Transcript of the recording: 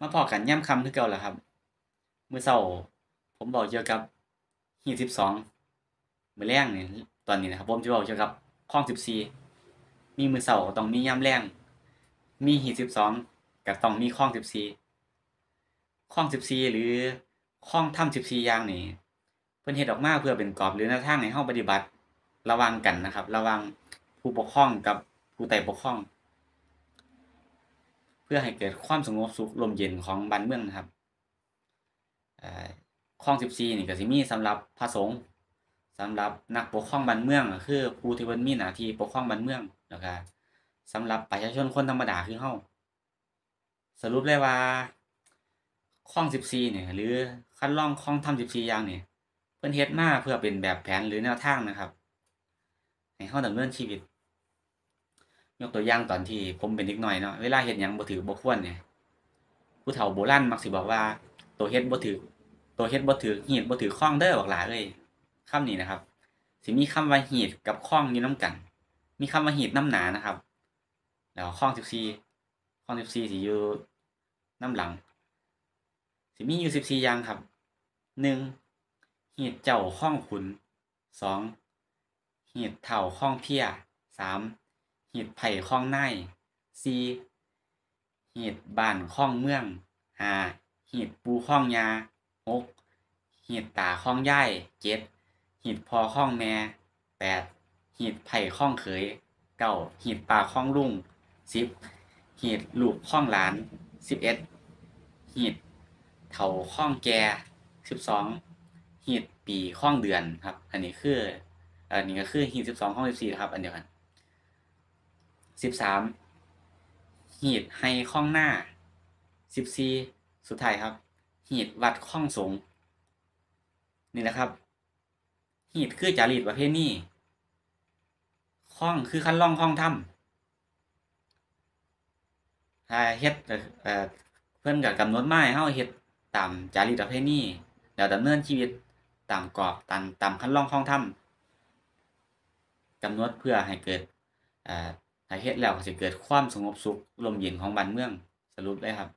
มาพอกันย่ำคำคือเก่าแหละครับเมื่อเศร้าผมบอกเกี่ยวกับหีสิบสองมือแรงเนี่ยตอนนี้นะครับผมจะบอกเกี่ยวกับข้องสิบสี่มีมือเศร้าต้องมีย่ำแรงมีหีสิบสองกับต้องมีข้องสิบสี่ข้องสิบสี่หรือข้องถ้ำสิบสี่อย่างนี่เพิ่นเหตุออกมาเพื่อเป็นกรอบหรือหนาทางในห้องปฏิบัติระวังกันนะครับ ระวังผู้ปกครองกับผู้ไต่ปกครองพื่อให้เกิดความสงบสุขลมเย็นของบ้านเมืองนะครับข้องสิบี่นี่ก็สิมีสำหรับพระสงฆ์สำหรับนักปกครองบ้านเมืองคือผู้ที่เป็นมีหน้าที่ปกครองบ้านเมืองแล้วก็สำหรับประชาชนคนธรรมดาคือเฮาสรุปเลยว่าข้องสิบี่เนี่ยหรือคันล่องข้องทำสิบี่อย่างเนี่ยเพื่อนเฮ็ดมาเพื่อเป็นแบบแผนหรือแนวทางนะครับ ให้เฮาดำเนินชีวิตยกตัวอย่างตอนที่ผมเป็นเด็กหน่อยเนาะ เวลาเห็นอย่างบ่ถือบ่ควรเนี่ยผู้เฒ่าโบราณมักสิบอกว่า ตัวเฮ็ดบ่ถือ ตัวเฮ็ดบ่ถือหีดบ่ถือคล้องเด้อบอกหลาเลยคำนี้นะครับสิมีคำว่าหีดกับคล้องอยู่น้ากัน มีคำว่าหีดน้ำหนานะครับแล้วคล้องสิบสี่คล้องสิบสี่สิอยู่น้ำหลังสิมีอยู่สิบสี่อย่างครับ หนึ่งหีดเจ้าคล้องขุนสองหีดเท่าคล้องเพียสามหตดไผ่ข้องในสี่หตดบ้านข้องเมืองหาาหตดปูข้องยาหกหตดตาข้องย่ายเจ็ดหตดพอข้องแม่แปดหตดไผ่ข้องเขยเก้าหตดปาข้องลุงสิบหีดลูกข้องหลานสิบเอ็ดหตดเถาข้องแก่สิบสองหตดปีข้องเดือนครับ อันนี้คือ อันนี้ก็คือหิดสิบสองข้องสิบสี่ครับ อันเดียวกันสิบสามหีดไฮข้องหน้าสิบสี่สุดท้ายครับ หีดวัดข้องสงนี่แหละครับ หีดคือจารีตประเภทนี้ข้องคือขั้นล่องข้องถ้ำถ้าเฮ็ดเพื่อนกับกำหนดไม้เฮาเฮ็ดตามจารีตประเภทนี้แล้วดำเนินชีวิตตามกรอบตามตามขั้นล่องข้องถ้ำกำหนดเพื่อให้เกิดอ่ถ้าเฮ็ดแล้วก็สิเกิดความสงบสุขลมเย็นของบ้านเมือง สรุปเลยครับ